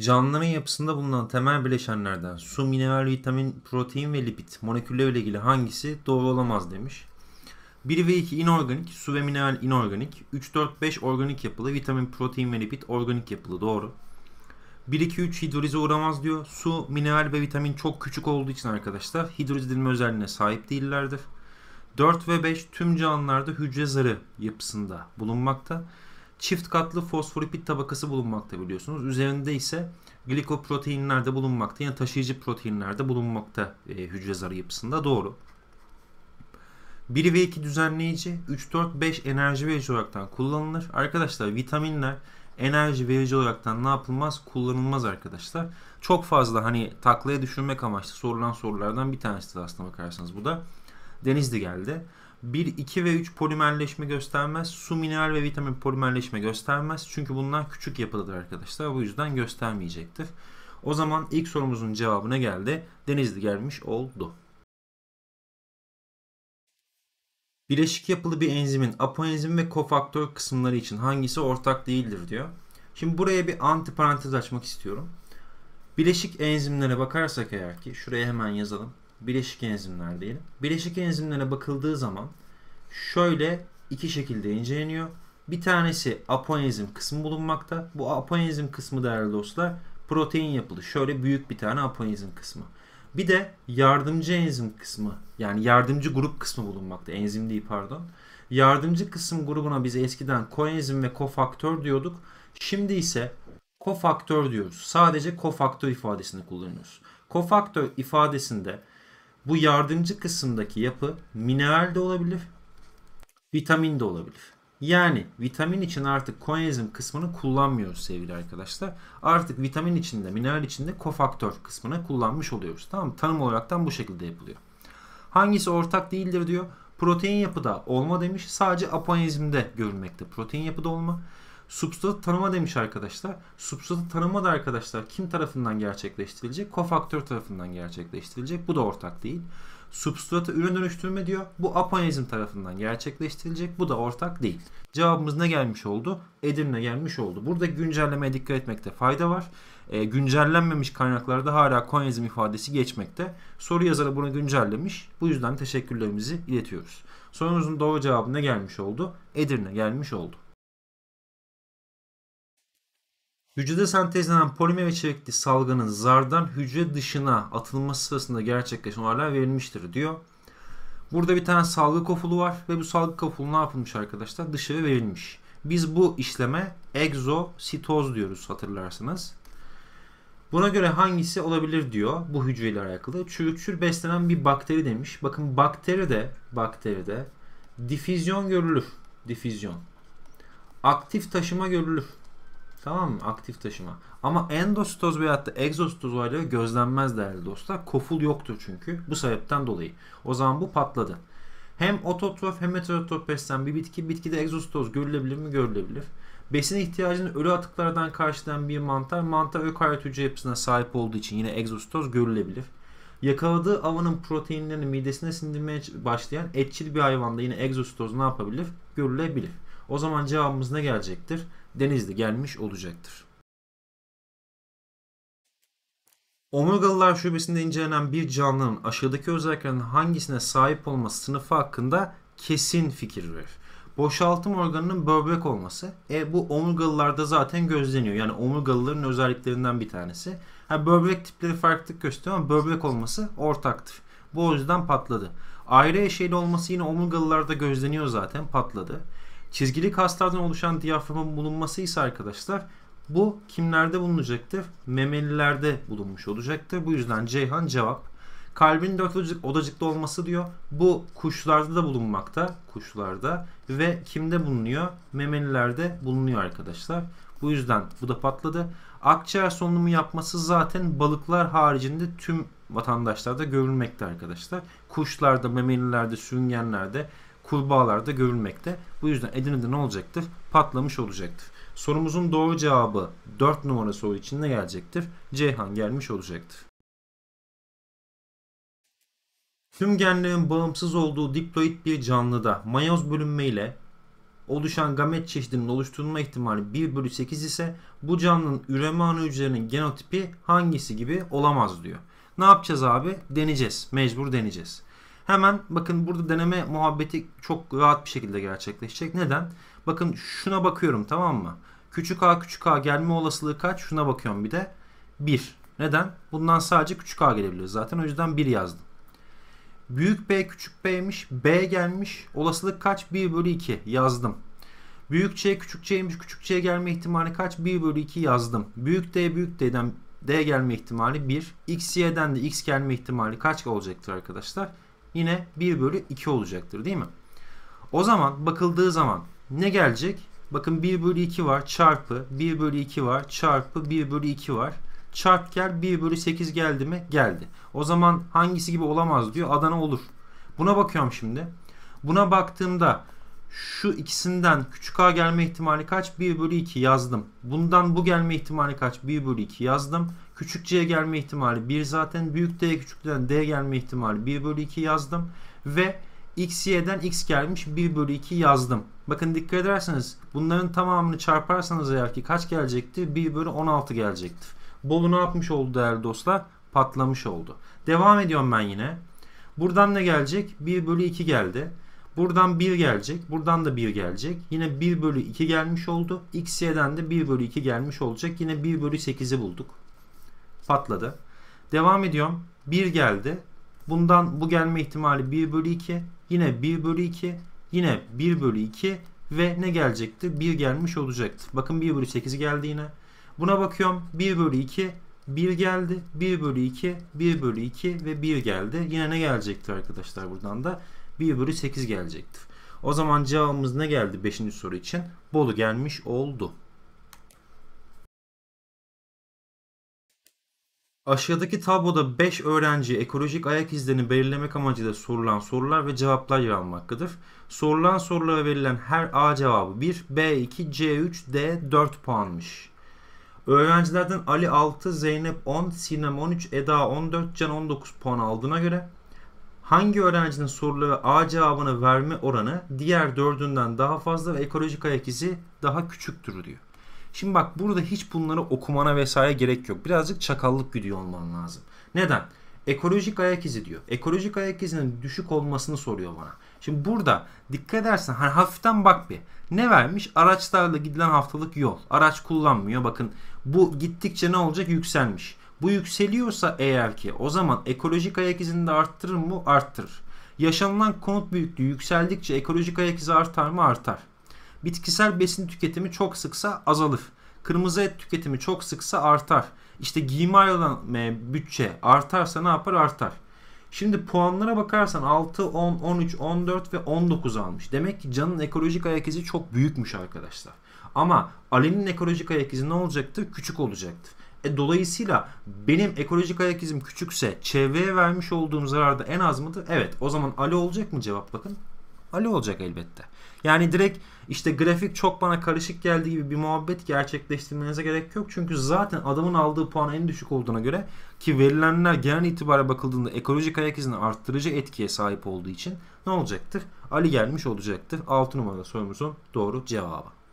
Canlıların yapısında bulunan temel bileşenlerden su, mineral, vitamin, protein ve lipid moleküllerle ilgili hangisi doğru olamaz demiş. 1 ve 2 inorganik, su ve mineral inorganik, 3, 4, 5 organik yapılı, vitamin, protein ve lipid organik yapılı doğru. 1, 2, 3 hidrolize uğramaz diyor. Su, mineral ve vitamin çok küçük olduğu için arkadaşlar hidrolize edilme özelliğine sahip değillerdir. 4 ve 5 tüm canlılarda hücre zarı yapısında bulunmakta çift katlı fosfolipid tabakası bulunmakta biliyorsunuz. Üzerinde ise glikoproteinlerde bulunmakta. Yani taşıyıcı proteinlerde bulunmakta e, hücre zarı yapısında doğru. 1 ve 2 düzenleyici, 3, 4, 5 enerji verici olaraktan kullanılır. Arkadaşlar vitaminler enerji verici olaraktan ne yapılmaz? Kullanılmaz arkadaşlar. Çok fazla hani taklaya düşünmek amaçlı sorulan sorulardan bir tanesi aslında aslına bakarsanız bu da. Denizli geldi. 1, 2 ve 3 polimerleşme göstermez. Su, mineral ve vitamin polimerleşme göstermez. Çünkü bunlar küçük yapılıdır arkadaşlar. Bu yüzden göstermeyecektir. O zaman ilk sorumuzun cevabına geldi. Denizli gelmiş oldu. Bileşik yapılı bir enzimin apoenzim ve kofaktör kısımları için hangisi ortak değildir diyor. Şimdi buraya bir anti parantez açmak istiyorum. Bileşik enzimlere bakarsak eğer ki şuraya hemen yazalım bileşik enzimler diyelim. Bileşik enzimlere bakıldığı zaman şöyle iki şekilde inceleniyor. Bir tanesi apoenzim kısmı bulunmakta. Bu apoenzim kısmı değerli dostlar protein yapılı. Şöyle büyük bir tane apoenzim kısmı. Bir de yardımcı enzim kısmı yani yardımcı grup kısmı bulunmakta. Enzim değil pardon. Yardımcı kısım grubuna biz eskiden koenzim ve kofaktör diyorduk. Şimdi ise kofaktör diyoruz. Sadece kofaktör ifadesini kullanıyoruz. Kofaktör ifadesinde bu yardımcı kısımdaki yapı mineral de olabilir, vitamin de olabilir. Yani vitamin için artık koenzim kısmını kullanmıyoruz sevgili arkadaşlar. Artık vitamin içinde, mineral içinde kofaktör kısmını kullanmış oluyoruz. Tamam mı? Tanım olaraktan bu şekilde yapılıyor. Hangisi ortak değildir diyor. Protein yapıda olma demiş. Sadece apoenzimde görülmekte. Protein yapıda olma. Substratı tanıma demiş arkadaşlar. Substratı tanıma da arkadaşlar kim tarafından gerçekleştirilecek? Kofaktör tarafından gerçekleştirilecek. Bu da ortak değil. Substratı ürün dönüştürme diyor. Bu aponezm tarafından gerçekleştirilecek. Bu da ortak değil. Cevabımız ne gelmiş oldu? Edirne gelmiş oldu. Burada güncellemeye dikkat etmekte fayda var. E, güncellenmemiş kaynaklarda hala Konyazm ifadesi geçmekte. Soru yazarı bunu güncellemiş. Bu yüzden teşekkürlerimizi iletiyoruz. Sorumuzun doğru cevabı ne gelmiş oldu? Edirne gelmiş oldu. Hücrede sentezlenen polimer içerikli salgının zardan hücre dışına atılması sırasında gerçekleşen olaylar verilmiştir diyor. Burada bir tane salgı kofulu var ve bu salgı kofulu ne yapılmış arkadaşlar? Dışarı verilmiş. Biz bu işleme egzositoz diyoruz hatırlarsınız. Buna göre hangisi olabilir diyor bu hücreyle alakalı. Çürükçür beslenen bir bakteri demiş. Bakın bakteri de bakteri de difüzyon görülür. Difüzyon. Aktif taşıma görülür. Tamam mı? Aktif taşıma. Ama endostoz veyahut da egzostoz olayları gözlenmez değerli dostlar. Koful yoktur çünkü bu sebepten dolayı. O zaman bu patladı. Hem ototrof hem heterotrof beslen bir bitki. Bitkide egzostoz görülebilir mi? Görülebilir. Besin ihtiyacını ölü atıklardan karşılayan bir mantar, mantar ökaryot hücre yapısına sahip olduğu için yine egzostoz görülebilir. Yakaladığı avının proteinlerini midesine sindirmeye başlayan etçil bir hayvanda yine egzostoz ne yapabilir? Görülebilir. O zaman cevabımız ne gelecektir? Denizli gelmiş olacaktır. Omurgalılar şubesinde incelenen bir canlının aşağıdaki özelliklerin hangisine sahip olması sınıfı hakkında kesin fikir verir. Boşaltım organının böbrek olması. E bu omurgalılarda zaten gözleniyor. Yani omurgalıların özelliklerinden bir tanesi. Ha, böbrek tipleri farklılık gösteriyor ama böbrek olması ortaktır. Bu o yüzden patladı. Ayrı eşeğli olması yine omurgalılarda gözleniyor zaten patladı. Çizgili kaslardan oluşan diyaframın bulunması ise arkadaşlar bu kimlerde bulunacaktır? Memelilerde bulunmuş olacaktır. Bu yüzden Ceyhan cevap. Kalbin dört odacıklı olması diyor. Bu kuşlarda da bulunmakta. Kuşlarda. Ve kimde bulunuyor? Memelilerde bulunuyor arkadaşlar. Bu yüzden bu da patladı. Akciğer solunumu yapması zaten balıklar haricinde tüm vatandaşlarda görülmekte arkadaşlar. Kuşlarda, memelilerde, süngenlerde kurbağalarda görülmekte. Bu yüzden Edirne'de ne olacaktır? Patlamış olacaktır. Sorumuzun doğru cevabı 4 numara soru içinde gelecektir. Ceyhan gelmiş olacaktır. Tüm genlerin bağımsız olduğu diploid bir canlıda mayoz bölünmeyle oluşan gamet çeşidinin oluşturulma ihtimali 1 bölü 8 ise bu canlının üreme anı hücrelerinin genotipi hangisi gibi olamaz diyor. Ne yapacağız abi? Deneyeceğiz. Mecbur deneyeceğiz. Hemen bakın burada deneme muhabbeti çok rahat bir şekilde gerçekleşecek. Neden? Bakın şuna bakıyorum tamam mı? Küçük a küçük a gelme olasılığı kaç? Şuna bakıyorum bir de. 1. Neden? Bundan sadece küçük a gelebilir zaten. O yüzden 1 yazdım. Büyük B küçük B'miş. B gelmiş. Olasılık kaç? 1 bölü 2 yazdım. Büyük C küçük C'ymiş. Küçük C gelme ihtimali kaç? 1 bölü 2 yazdım. Büyük D büyük D'den D gelme ihtimali 1. X, Y'den de X gelme ihtimali kaç olacaktır arkadaşlar? yine 1 bölü 2 olacaktır değil mi? O zaman bakıldığı zaman ne gelecek? Bakın 1 bölü 2 var çarpı 1 bölü 2 var çarpı 1 bölü 2 var. Çarp gel 1 bölü 8 geldi mi? Geldi. O zaman hangisi gibi olamaz diyor. Adana olur. Buna bakıyorum şimdi. Buna baktığımda şu ikisinden küçük a gelme ihtimali kaç? 1 bölü 2 yazdım. Bundan bu gelme ihtimali kaç? 1 bölü 2 yazdım. Küçük c gelme ihtimali 1 zaten. Büyük d küçükten d gelme ihtimali 1 bölü 2 yazdım. Ve x y'den x gelmiş 1 bölü 2 yazdım. Bakın dikkat ederseniz bunların tamamını çarparsanız eğer ki kaç gelecekti? 1 bölü 16 gelecektir. Bolu ne yapmış oldu değerli dostlar? Patlamış oldu. Devam ediyorum ben yine. Buradan ne gelecek? 1 bölü 2 geldi. Buradan 1 gelecek. Buradan da 1 gelecek. Yine 1 bölü 2 gelmiş oldu. X'den de 1 bölü 2 gelmiş olacak. Yine 1 bölü 8'i bulduk. Patladı. Devam ediyorum. 1 geldi. Bundan bu gelme ihtimali 1 bölü 2. Yine 1 bölü 2. Yine 1 bölü 2. Ve ne gelecekti? 1 gelmiş olacaktı. Bakın 1 bölü 8 geldi yine. Buna bakıyorum. 1 bölü 2. 1 geldi. 1 bölü 2. 1 bölü 2 ve 1 geldi. Yine ne gelecekti arkadaşlar buradan da? 1 bölü 8 gelecektir. O zaman cevabımız ne geldi 5. soru için? Bolu gelmiş oldu. Aşağıdaki tabloda 5 öğrenci ekolojik ayak izlerini belirlemek amacıyla sorulan sorular ve cevaplar yer almaktadır. Sorulan sorulara verilen her A cevabı 1, B2, C3, D4 puanmış. Öğrencilerden Ali 6, Zeynep 10, Sinem 13, Eda 14, Can 19 puan aldığına göre hangi öğrencinin soruları A cevabını verme oranı diğer dördünden daha fazla ve ekolojik ayak izi daha küçüktür diyor. Şimdi bak burada hiç bunları okumana vesaire gerek yok. Birazcık çakallık güdüyor olman lazım. Neden? Ekolojik ayak izi diyor. Ekolojik ayak izinin düşük olmasını soruyor bana. Şimdi burada dikkat edersen hani hafiften bak bir. Ne vermiş? Araçlarla gidilen haftalık yol. Araç kullanmıyor. Bakın bu gittikçe ne olacak? Yükselmiş. Bu yükseliyorsa eğer ki o zaman ekolojik ayak izini de arttırır mı? Arttırır. Yaşanılan konut büyüklüğü yükseldikçe ekolojik ayak izi artar mı? Artar. Bitkisel besin tüketimi çok sıksa azalır. Kırmızı et tüketimi çok sıksa artar. İşte giyime ayrılan bütçe artarsa ne yapar? Artar. Şimdi puanlara bakarsan 6, 10, 13, 14 ve 19 almış. Demek ki canın ekolojik ayak izi çok büyükmüş arkadaşlar. Ama Ali'nin ekolojik ayak izi ne olacaktı? Küçük olacaktı. E, dolayısıyla benim ekolojik ayak izim küçükse çevreye vermiş olduğum zararda en az mıdır? Evet. O zaman alo olacak mı cevap bakın. Alo olacak elbette. Yani direkt işte grafik çok bana karışık geldi gibi bir muhabbet gerçekleştirmenize gerek yok. Çünkü zaten adamın aldığı puan en düşük olduğuna göre ki verilenler genel itibara bakıldığında ekolojik ayak izini arttırıcı etkiye sahip olduğu için ne olacaktır? Ali gelmiş olacaktır. 6 numara sorumuzun doğru cevabı.